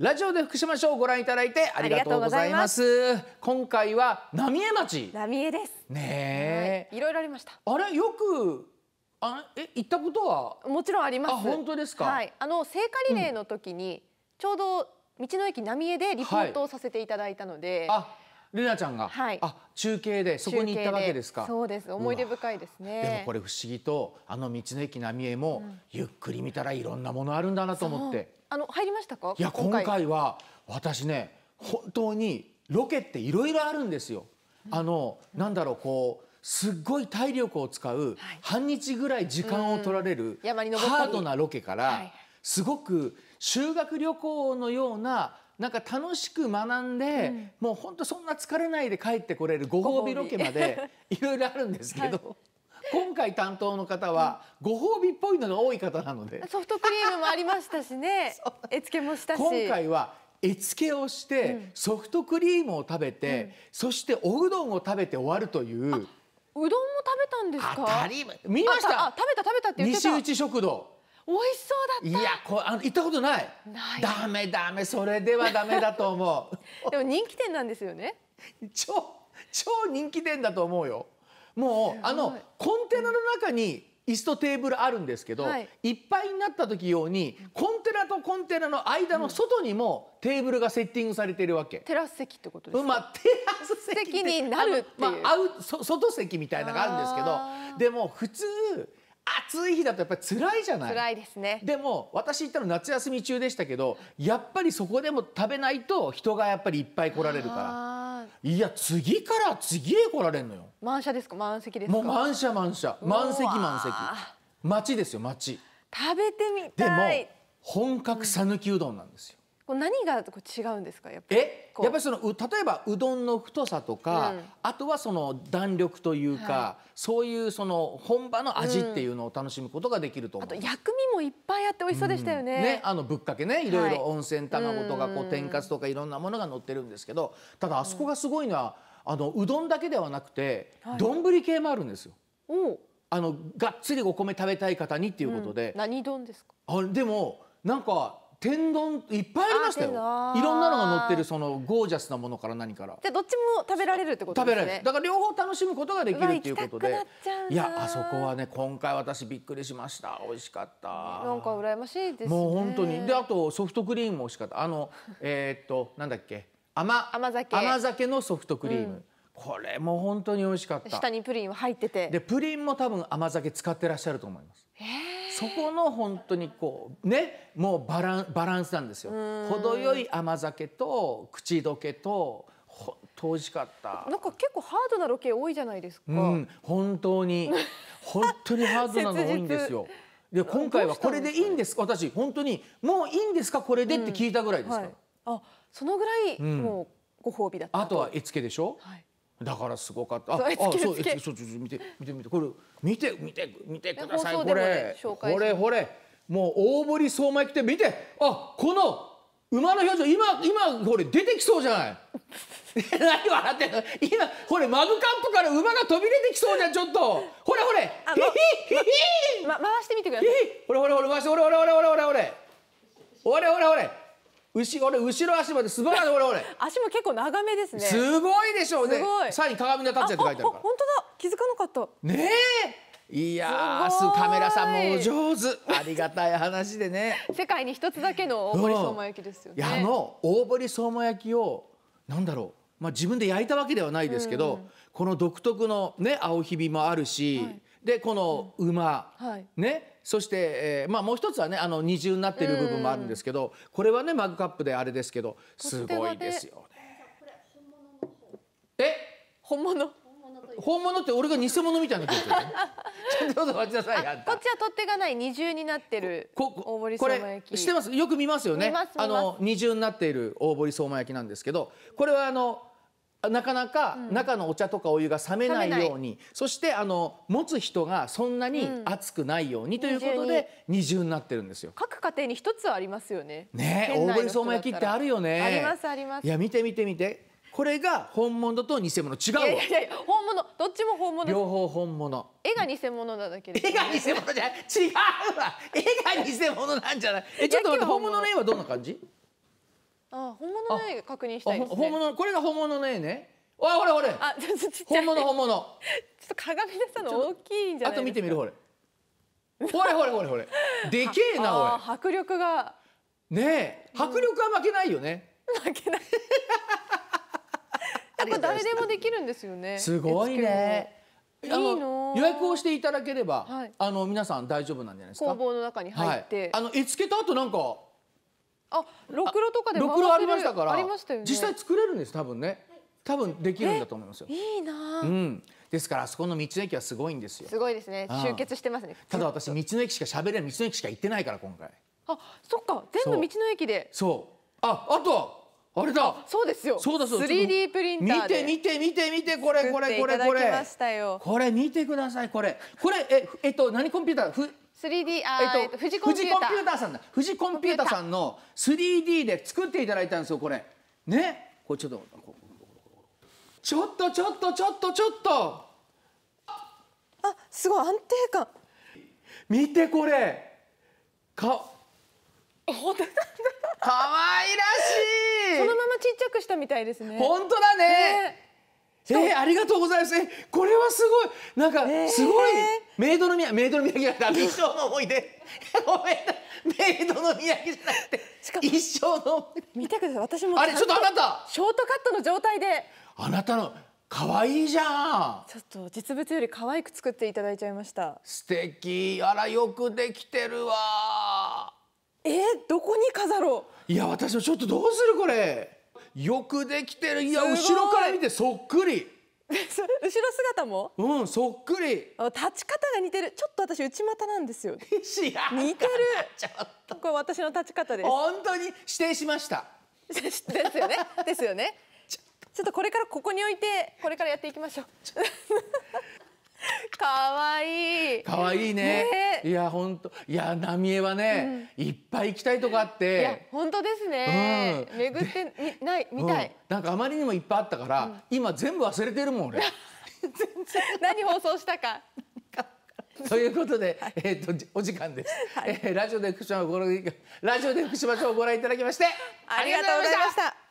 ラジオで福島賞をご覧いただいてありがとうございます。ます今回は浪江町。浪江です。ねえ、はい、いろいろありました。あれよくあえ行ったことはもちろんあります。本当ですか。はい、あの聖火リレーの時に、うん、ちょうど道の駅浪江でリポートをさせていただいたので。はいルナちゃんが、はい、あ中継でそこに行ったわけですかそうです思い出深いですねでもこれ不思議とあの道の駅浪江も、うん、ゆっくり見たらいろんなものあるんだなと思ってあの入りましたかいや今回は私ね本当にロケっていろいろあるんですよ、うん、あの、なんだろうこうすっごい体力を使う、はい、半日ぐらい時間を取られる、ハードなロケから、はい、すごく修学旅行のようななんか楽しく学んで、もう本当そんな疲れないで帰ってこれるご褒美ロケまで いろいろあるんですけど、今回担当の方はご褒美っぽいのが多い方なのでソフトクリームもありましたしね 絵付けもしたし今回は絵付けをして、ソフトクリームを食べて、うん、そしておうどんを食べて終わるといううどんも食べたんですか当たり見ました食べた食べたって言ってた西内食堂美味しそうだったいやこあの行ったことないないダメダメそれではダメだと思う でも人気店なんですよね超超人気店だと思うよもうあのコンテナの中に椅子とテーブルあるんですけど、はい、いっぱいになった時用にコンテナとコンテナの間の外にもテーブルがセッティングされてるわけ、うん、テラス席ってことですか、まあ、テラス席になるっていうまあ、外席みたいなのがあるんですけどでも普通暑い日だとやっぱり辛いじゃない辛いですねでも私行ったの夏休み中でしたけどやっぱりそこでも食べないと人がやっぱりいっぱい来られるからいや次から次へ来られるのよ満車ですか満席ですかもう満車満車満席満席街ですよ街食べてみたいでも本格讃岐うどんなんですよ、うんこう何がこう違うんですかやっぱりえやっぱりその例えばうどんの太さとか、うん、あとはその弾力というか、はい、そういうその本場の味っていうのを楽しむことができると思う、うん、あと薬味もいっぱいあって美味しそうでしたよね、うん、ねあのぶっかけねいろいろ温泉卵とかこう天かすとかいろんなものが載ってるんですけどただあそこがすごいのは、あのうどんだけではなくて丼、はい、系もあるんですよ。あのがっつりお米食べたい方にっていうことで、何丼ですかあでもなんか天丼いっぱいありましたよいろんなのが乗ってるそのゴージャスなものから何からじゃどっちも食べられるってこと、ね、食べられるだから両方楽しむことができるっていうことでいやあそこはね今回私びっくりしました美味しかったなんか羨ましいです、ね、もう本当にであとソフトクリームも美味しかったあの えー、っとなんだっけ甘甘酒甘酒のソフトクリーム、うんこれも本当に美味しかった下にプリンは入っててでプリンも多分甘酒使ってらっしゃると思います、えそこの本当にこうねもうバランバランスなんですよ程よい甘酒と口どけと本当美味しかったなんか結構ハードなロケ多いじゃないですか、うん、本当に本当にハードなの多いんですよで今回はこれでいいんですか私本当にもういいんですかこれでって聞いたぐらいですから、はい、あそのぐらいもうご褒美だった、あとは絵付けでしょ、はいだからすごかった。あ、あ、そう、え、そう、見て、見て、見て、これ、見て、見て、見てください。これ、これ、これ、もう大堀相馬行って、見て、あ、この。馬の表情、今、今、これ出てきそうじゃない。何笑ってんの今これマグカップから馬が飛び出てきそうじゃんちょっとほれほれヒヒヒヒ、ま、回してみてくださいほれほれほれ回してほれほれほれほれほれほれほれほれほれ後俺後ろ足まですごい俺俺 足も結構長めですねすごいでしょうねサイン鏡のち也って書いてあるから本当だ気づかなかったねえいやすカメラさんもお上手ありがたい話でね 世界に一つだけの大堀相馬焼きですよね、うん、いやあの大堀相馬焼きをなんだろうまあ自分で焼いたわけではないですけど、うん、この独特のね青ひびもあるし、はいでこの馬、うんはい、ねそして、えー、まあもう一つはねあの二重になってる部分もあるんですけど、これはねマグカップであれですけどすごいですよね。え本物本物って俺が偽物みたいなことですよちょっと待ちなさい。こっちは取っ手がない二重になってる大堀相馬焼き。してます。よく見ますよね。あの二重になっている大堀相馬焼きなんですけど、これはあのなかなか中のお茶とかお湯が冷めないように、そしてあの持つ人がそんなに熱くないようにということで二重になってるんですよ。各家庭に一つありますよね。ね、大ぶりそうま焼きってあるよね。ありますあります。いや見て見て見て。これが本物と偽物違ういやいやいや本物どっちも本物両方本物絵が偽物なだけで、ね、絵が偽物じゃない違うわ絵が偽物なんじゃないえちょっと待って本物の絵はどんな感じあ本物の絵確認したいです、ね、本物これが本物の絵ねあほれほれあちょっとちっちゃい本物本物ちょっと鏡出したの大きいんじゃないあと見てみるほれほれほれほれほれでけえな おい迫力がねえ迫力は負けないよね、負けない やっぱ誰でもできるんですよねすごいねいいの予約をしていただければ、はい、あの皆さん大丈夫なんじゃないですか工房の中に入って、はい、あの絵付けた後なんかあ、ろくろとかでろくろありましたから、ね、実際作れるんです多分ね。多分できるんだと思いますよ。いいな。うん。ですからあそこの道の駅はすごいんですよ。すごいですね。集結してますね。ただ私道の駅しか喋れない道の駅しか行ってないから今回。あ、そっか。全部道の駅で。そう。あ、あとあれだ。そうですよ。そうだそう 3D プリンター見て見て見て見てこれこれこれこれ。これ見てくださいこれ。これええっと何コンピューターふ 3D あ、えっと、富士コンピューターさんだ富士コンピューターさんの 3D で作っていただいたんですよこれねこれちょっとちょっとちょっとちょっとちょっとあすごい安定感見てこれか本当だ可愛らしいそのままちっちゃくしたみたいですね本当だねねえー、ありがとうございます。えー、これはすごい。なんか、すごい。メイドの宮、メイドの宮城だった。一生の思い出。ごめんな。メイドの宮城じゃなくて。しか一生の。見てください。私も。あれ、ちょっとあなた。ショートカットの状態で。あなたの。可愛いじゃん。ちょっと実物より可愛く作っていただいちゃいました。素敵。あら、よくできてるわ。えー、どこに飾ろう。いや、私もちょっとどうする、これ。よくできてるいや後ろから見てそっくり 後ろ姿もうんそっくり立ち方が似てるちょっと私内股なんですよ 似てるちょっとこれ私の立ち方です本当に指定しました ですよねですよねちょっとこれからここに置いてこれからやっていきましょうわいい。可愛いいね。いや本当いや浪江はね、いっぱい行きたいとこあって。いや本当ですね。巡ってみないみたい、なんかあまりにもいっぱいあったから、今全部忘れてるもん俺。全然何放送したか。ということで、えっ、とお時間です、はえラジオで福島をご覧ラジオで福島をご覧いただきましてありがとうございました。